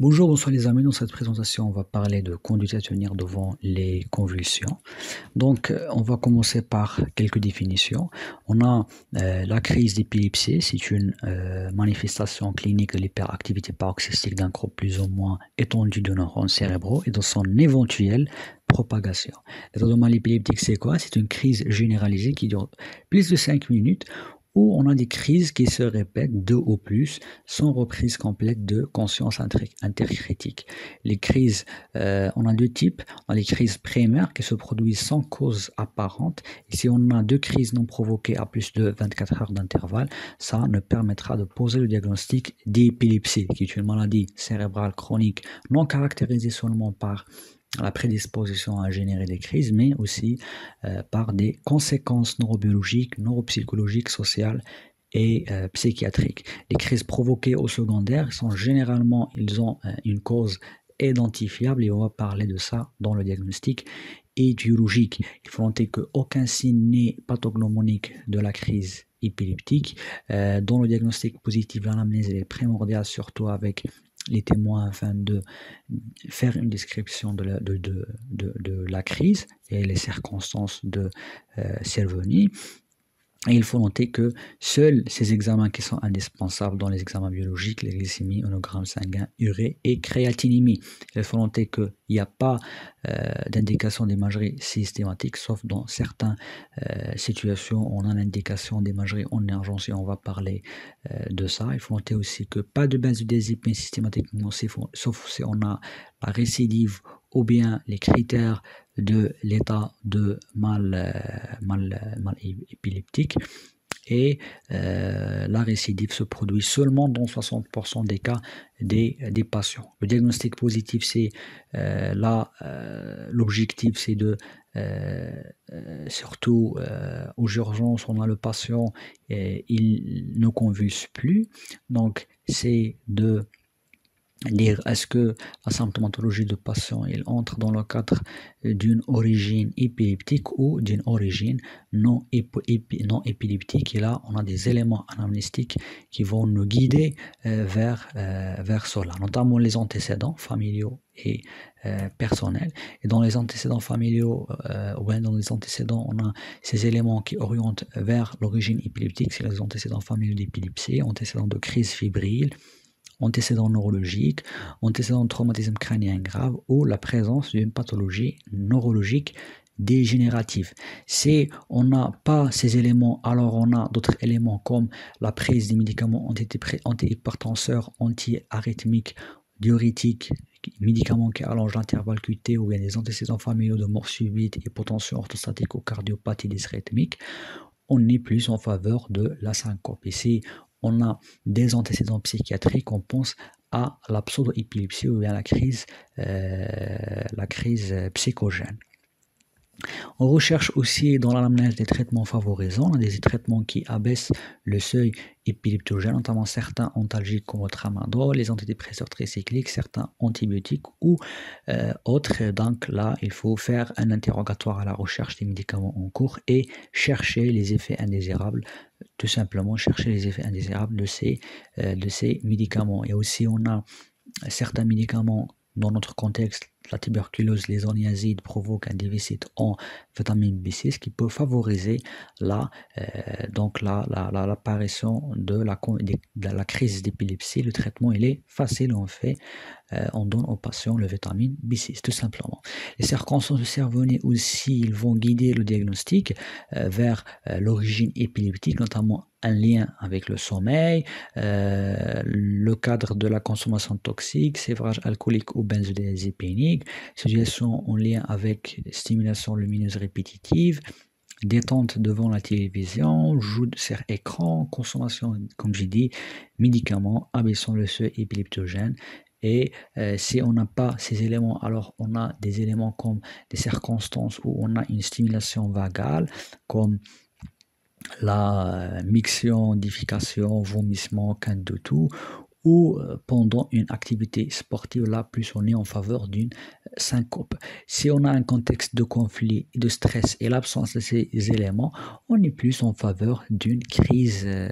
Bonjour, bonsoir les amis. Dans cette présentation, on va parler de conduite à tenir devant les convulsions. Donc, euh, on va commencer par quelques définitions. On a euh, la crise d'épilepsie, c'est une euh, manifestation clinique de l'hyperactivité paroxystique d'un groupe plus ou moins étendu de neurones cérébraux et de son éventuelle propagation. mal épileptique, c'est quoi C'est une crise généralisée qui dure plus de 5 minutes où on a des crises qui se répètent deux ou plus sans reprise complète de conscience intercritique. Les crises, euh, on a deux types. On les crises primaires qui se produisent sans cause apparente. Et si on a deux crises non provoquées à plus de 24 heures d'intervalle, ça ne permettra de poser le diagnostic d'épilepsie, qui est une maladie cérébrale chronique non caractérisée seulement par la prédisposition à générer des crises, mais aussi euh, par des conséquences neurobiologiques, neuropsychologiques, sociales et euh, psychiatriques. Les crises provoquées au secondaire sont généralement, ils ont euh, une cause identifiable et on va parler de ça dans le diagnostic étiologique. Il faut noter qu'aucun signe n'est pathognomonique de la crise épileptique. dans le diagnostic positif, l'anamnèse est primordiale, surtout avec les témoins afin de faire une description de la, de, la crise et les circonstances de euh, et il faut noter que seuls ces examens qui sont indispensables dans les examens biologiques, les glycémies, onogrammes sanguins, urée et créatinémie. Il faut noter qu'il n'y a pas euh, d'indication d'imagerie systématique, sauf dans certaines euh, situations, on a l'indication d'imagerie en urgence et on va parler euh, de ça. Il faut noter aussi que pas de benzodiazépine systématiquement, sauf si on a la récidive ou bien les critères de l'état de mal, euh, mal, euh, épileptique et euh, la récidive se produit seulement dans 60% des cas des, patients. Le diagnostic positif, c'est là, l'objectif, c'est de surtout aux urgences, on a le patient, et il ne convulse plus, donc c'est de dire est-ce que la symptomatologie de patient il entre dans le cadre d'une origine épileptique ou d'une origine non, épileptique et là on a des éléments anamnestiques qui vont nous guider euh, euh, vers, cela notamment les antécédents familiaux et euh, personnels et dans les antécédents familiaux dans les antécédents on a ces éléments qui orientent vers l'origine épileptique c'est les antécédents familiaux d'épilepsie antécédents de crise fibrile antécédents neurologiques, antécédents de traumatisme crânien grave ou la présence d'une pathologie neurologique dégénérative. Si on n'a pas ces éléments, alors on a d'autres éléments comme la prise des médicaments antihypertenseurs, anti diurétiques, médicaments qui allongent l'intervalle QT ou bien des antécédents familiaux de mort subite, hypotension orthostatique ou cardiopathie dysrythmique, on est plus en faveur de la syncope on a des antécédents psychiatriques, on pense à la pseudo-épilepsie ou à la crise, euh, la crise euh, psychogène. On recherche aussi dans l'anamnèse des traitements favorisants, des traitements qui abaissent le seuil épileptogène, notamment certains antalgiques comme le tramadol, les antidépresseurs tricycliques, certains antibiotiques ou euh, autres. Donc là, il faut faire un interrogatoire à la recherche des médicaments en cours et chercher les effets indésirables, tout simplement chercher les effets indésirables de ces, euh, de ces médicaments. Et aussi, on a certains médicaments dans notre contexte la tuberculose, les oniazides provoquent un déficit en vitamine B6 qui peut favoriser la, euh, donc l'apparition la, la, de, de la, crise d'épilepsie. Le traitement, il est facile, on fait, euh, on donne aux patients le vitamine B6, tout simplement. Les circonstances cervenées aussi, ils vont guider le diagnostic euh, vers l'origine épileptique, notamment un lien avec le sommeil, le cadre de la consommation toxique, sévrage alcoolique ou benzodiazépinique, suggestion en lien avec stimulation lumineuse répétitive, détente devant la télévision, joue sur écran, consommation, comme j'ai dit, médicaments, abaissant le seuil épileptogène. Et euh, si on n'a pas ces éléments, alors on a des éléments comme des circonstances où on a une stimulation vagale, comme la euh, mixion, dification, vomissement, quinte de tout, ou euh, pendant une activité sportive, là plus on est en faveur d'une euh, syncope. Si on a un contexte de conflit, de stress et l'absence de ces éléments, on est plus en faveur d'une crise euh,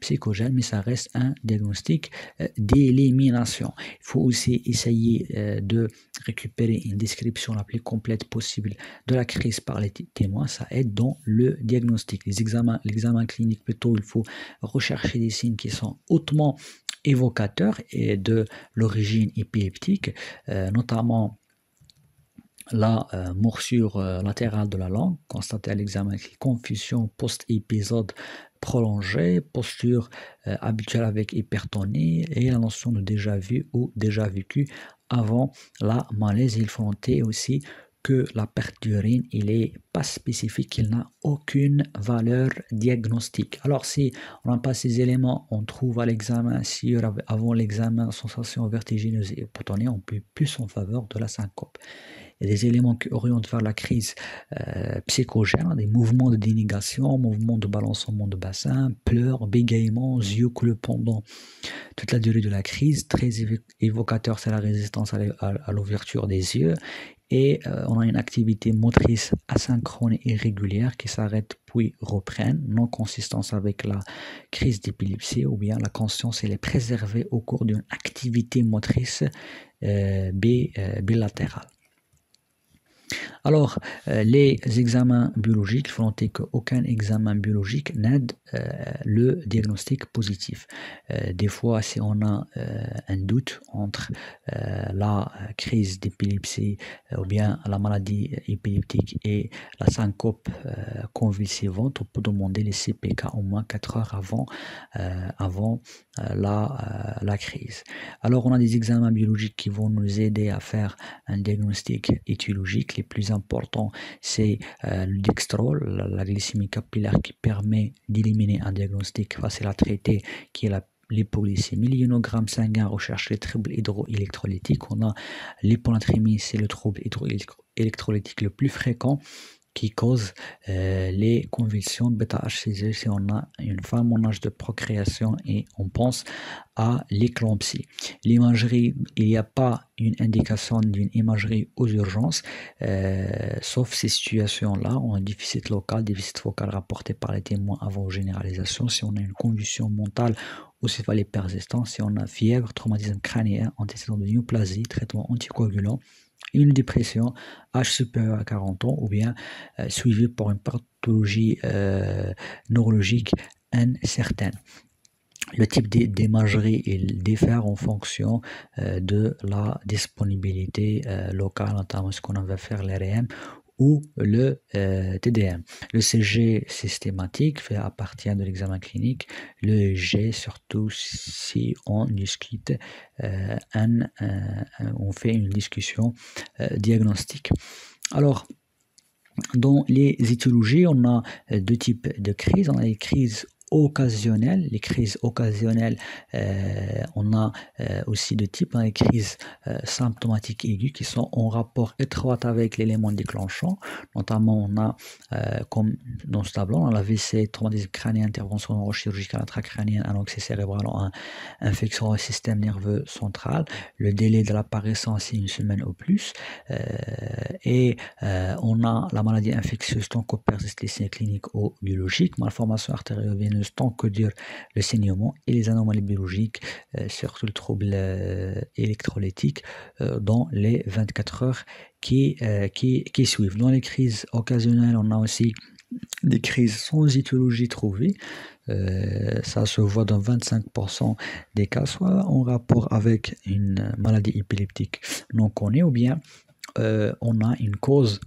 psychogène, mais ça reste un diagnostic d'élimination. Il faut aussi essayer de récupérer une description la plus complète possible de la crise par les témoins, ça aide dans le diagnostic. examens, l'examen clinique plutôt, il faut rechercher des signes qui sont hautement évolués et de l'origine épileptique euh, notamment la euh, morsure euh, latérale de la langue, constatée à l'examen, confusion post-épisode prolongée, posture habituelle avec hypertonie et la notion de déjà vu ou déjà vécu avant la malaise. Il faut noter aussi que la perte d'urine, il n'est pas spécifique, il n'a aucune valeur diagnostique. Alors si on n'a pas ces éléments, on trouve à l'examen, si avant l'examen, sensation vertigineuse et on peut plus en faveur de la syncope. Il y a des éléments qui orientent vers la crise euh, psychogène, des mouvements de dénégation, mouvements de balancement de bassin, pleurs, bégaiements, yeux clopants pendant toute la durée de la crise. Très évocateur, c'est la résistance à l'ouverture des yeux et euh, on a une activité motrice asynchrone et régulière qui s'arrête puis reprenne, non consistance avec la crise d'épilepsie ou bien la conscience est préservée au cours d'une activité motrice euh, euh, bilatérale. Alors, euh, les examens biologiques, il faut noter qu'aucun examen biologique n'aide euh, le diagnostic positif. Euh, des fois, si on a un doute entre la crise d'épilepsie ou bien la maladie épileptique et la syncope convulsivante, on peut demander les CPK au moins 4 heures avant, avant la, la crise. Alors, on a des examens biologiques qui vont nous aider à faire un diagnostic étiologique plus important, c'est euh, le dextrol, la, glycémie capillaire qui permet d'éliminer un diagnostic face à la traiter qui est la l'hypoglycémie. l'ionogramme sanguin recherche les troubles hydroélectrolytiques. On a l'hyponatrémie, c'est le trouble hydroélectrolytique le plus fréquent qui cause euh, les convulsions bêta hcz si on a une femme en âge de procréation et on pense à l'éclampsie. L'imagerie, il n'y a pas une indication d'une imagerie aux urgences, euh, sauf ces situations-là, on a un déficit local, déficit focal rapporté par les témoins avant généralisation, si on a une convulsion mentale ou céphalée persistante, si on a fièvre, traumatisme crânien, antécédent de neoplasie, traitement anticoagulant, une dépression H supérieur à 40 ans ou bien suivi euh, suivie par une pathologie euh, neurologique incertaine. Le type d'imagerie, il diffère en fonction euh, de la disponibilité locale, notamment ce qu'on va faire l'RM e le euh, TDM. Le CG systématique fait à de l'examen clinique, le G surtout si on discute, euh, un, euh, on fait une discussion euh, diagnostique. Alors, dans les étiologies, on a deux types de crises. On a les crises occasionnelles. Les crises occasionnelles, euh, on a euh, aussi de type hein, les crises euh, symptomatiques aiguës qui sont en rapport étroit avec l'élément déclenchant. Notamment, on a, comme dans ce tableau, on la VC, traumatisme crânien, intervention neurochirurgicale intracrânienne, anoxie cérébrale, infection au système nerveux central, le délai de l'apparition, c'est une semaine ou plus. et on a la maladie infectieuse tant qu'au persiste clinique ou biologique, malformation artério tant que dire le saignement et les anomalies biologiques, euh, surtout le trouble euh, électrolytique, euh, dans les 24 heures qui, qui, qui suivent. Dans les crises occasionnelles, on a aussi des crises sans étiologie trouvée. ça se voit dans 25% des cas, soit en rapport avec une maladie épileptique non connue, ou bien on a une cause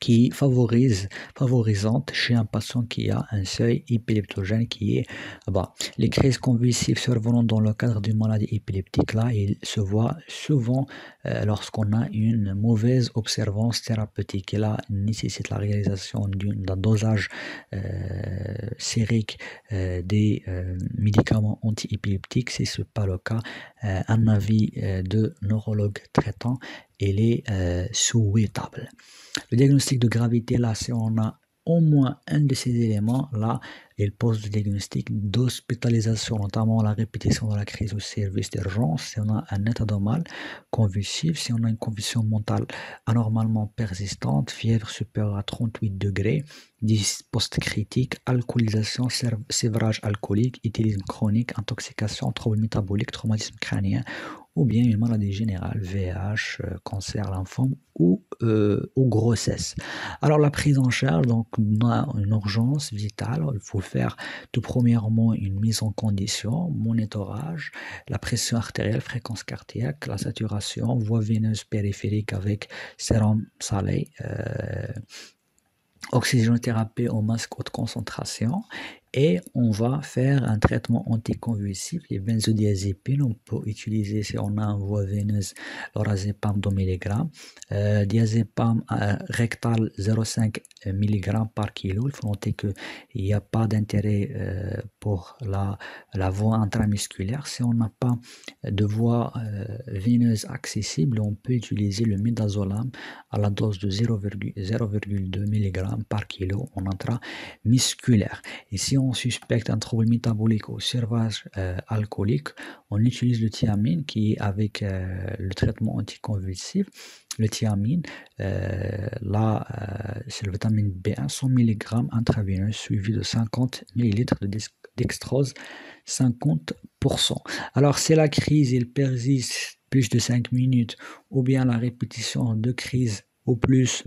qui favorise, favorisante chez un patient qui a un seuil épileptogène qui est bas. Les crises convulsives survenant dans le cadre d'une maladie épileptique, là, il se voit souvent euh, lorsqu'on a une mauvaise observance thérapeutique. Et là, nécessite la réalisation d'un dosage euh, sérique euh, des médicaments anti-épileptiques Si ce n'est pas le cas, un avis de neurologue traitant elle est euh, souhaitable. Le diagnostic de gravité, là, si on a au moins un de ces éléments, là, il pose le diagnostic d'hospitalisation, notamment la répétition de la crise au service d'urgence, si on a un état de convulsif, si on a une convulsion mentale anormalement persistante, fièvre supérieure à 38 degrés, post-critique, alcoolisation, sévrage alcoolique, étilisme chronique, intoxication, trouble métabolique, traumatisme crânien ou bien une maladie générale, VH, euh, cancer l'enfant euh, ou, grossesse. Alors la prise en charge, donc une urgence vitale, il faut faire tout premièrement une mise en condition, monitorage, la pression artérielle, fréquence cardiaque, la saturation, voie veineuse périphérique avec sérum salé. Euh, oxygénothérapie au masque haute concentration et on va faire un traitement anticonvulsif. Les benzodiazépines, on peut utiliser si on a une voie veineuse l'orazepam 2 mg, euh, diazepam euh, rectal 0,5 mg par kilo. Il faut noter qu'il n'y a pas d'intérêt euh, pour la, voie intramusculaire. Si on n'a pas de voie veineuse accessible, on peut utiliser le midazolam à la dose de 0,2 mg par kilo en intramusculaire. Et si on suspecte un trouble métabolique au servage euh, alcoolique, on utilise le thiamine qui, avec euh, le traitement anticonvulsif, le thiamine, euh, là, c'est le vitamine B1, 100 mg intraveineux suivi de 50 ml de dextrose, 50%. Alors, si la crise, il persiste plus de 5 minutes, ou bien la répétition de crise au plus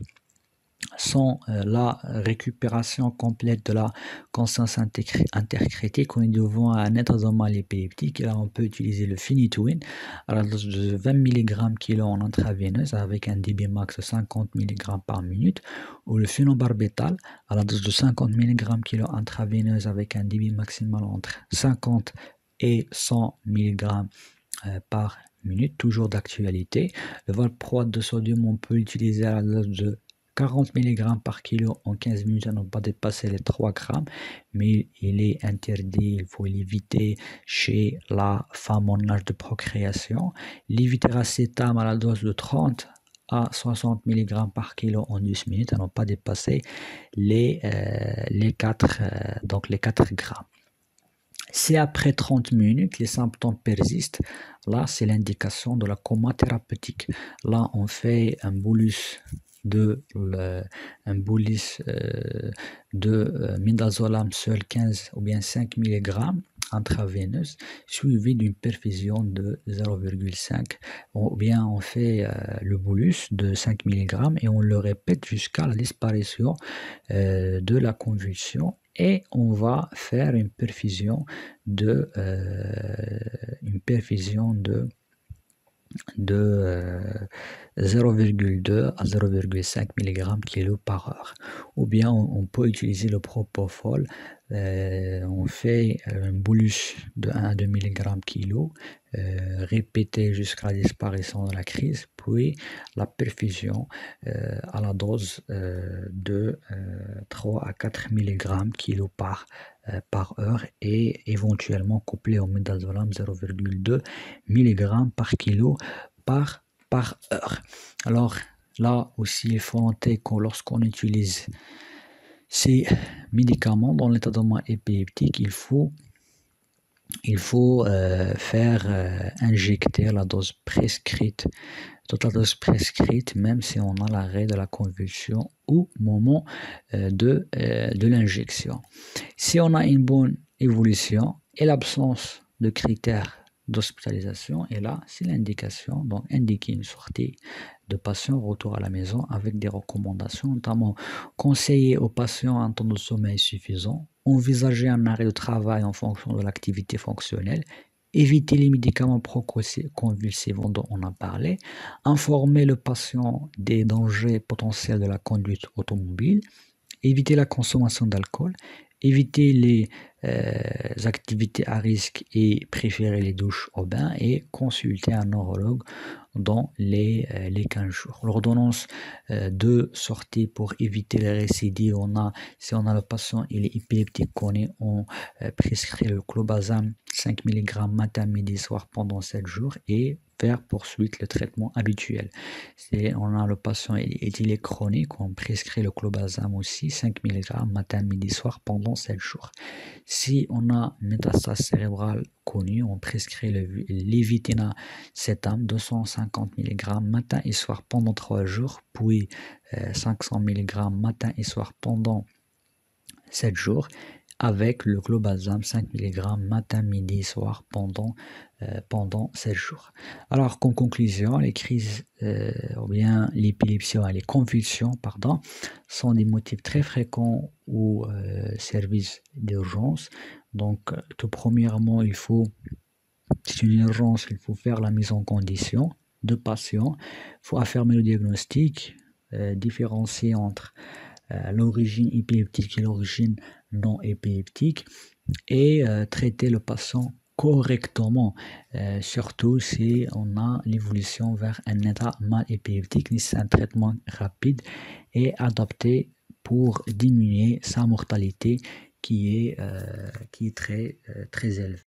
sans euh, la récupération complète de la conscience intercritique, on est devant un état épileptique. là, on peut utiliser le finitoin à la dose de 20 mg kg en intraveineuse avec un débit max de 50 mg par minute ou le phenobarbital à la dose de 50 mg en intraveineuse avec un débit maximal entre 50 et 100 mg euh, par minute, toujours d'actualité. Le valproate de sodium, on peut l'utiliser à la dose de 40 mg par kilo en 15 minutes à ne pas dépasser les 3 grammes, mais il est interdit, il faut l'éviter chez la femme en âge de procréation. L'évitaracétam à la dose de 30 à 60 mg par kilo en 10 minutes à ne pas dépasser les, euh, les 4, euh, donc les 4 grammes. Si après 30 minutes, les symptômes persistent, là, c'est l'indication de la coma thérapeutique. Là, on fait un bolus de euh, un bolus euh, de euh, midazolam seul 15 ou bien 5 mg intraveineuse suivi d'une perfusion de 0,5 ou bien on fait le bolus de 5 mg et on le répète jusqu'à la disparition de la convulsion et on va faire une perfusion de une perfusion de de, 0,2 à 0,5 mg kg par heure. Ou bien on peut utiliser le propofol, euh, on fait un bolus de 1 à 2 mg kg, répété jusqu'à la disparition de la crise, puis la perfusion euh, à la dose euh, de 3 à 4 mg kg par par heure et éventuellement couplé au midazolam 0,2 mg par kilo par par heure. Alors là aussi, il faut noter que lorsqu'on utilise ces médicaments dans l'état épileptique, il faut, il faut euh, faire euh, injecter la dose prescrite, toute la dose prescrite, même si on a l'arrêt de la convulsion ou moment euh, de, de l'injection. Si on a une bonne évolution et l'absence de critères d'hospitalisation. Et là, c'est l'indication, donc indiquer une sortie de patient retour à la maison avec des recommandations, notamment conseiller aux patients un temps de sommeil suffisant, envisager un arrêt de travail en fonction de l'activité fonctionnelle, éviter les médicaments convulsives dont on a parlé, informer le patient des dangers potentiels de la conduite automobile, éviter la consommation d'alcool, éviter les euh, activités à risque et préférer les douches au bain et consulter un neurologue dans les, 15 euh, jours. L'ordonnance euh, de sortie pour éviter les récidives, on a, si on a le patient il est épileptique, on, est, on prescrit le clobazam 5 mg matin, midi, soir pendant 7 jours et faire poursuite le traitement habituel. Si on a le patient et il est chronique, on prescrit le clobazam aussi, 5 mg matin, midi, soir pendant sept jours. Si on a une métastase cérébrale connue, on prescrit le l'évitina cetam 250 mg matin et soir pendant trois jours, puis 500 euh, mg matin et soir pendant sept jours avec le Globazam, 5 mg matin, midi, soir pendant, euh, pendant 7 jours. Alors en conclusion, les crises euh, ou bien l'épilepsie et les convulsions pardon, sont des motifs très fréquents au euh, service d'urgence. Donc tout premièrement, il faut, c'est une urgence, il faut faire la mise en condition de patient, il faut affirmer le diagnostic, différencier entre l'origine épileptique et l'origine non épileptique et euh, traiter le patient correctement, euh, surtout si on a l'évolution vers un état mal épileptique, c'est un traitement rapide et adapté pour diminuer sa mortalité qui est, euh, qui très, très élevée.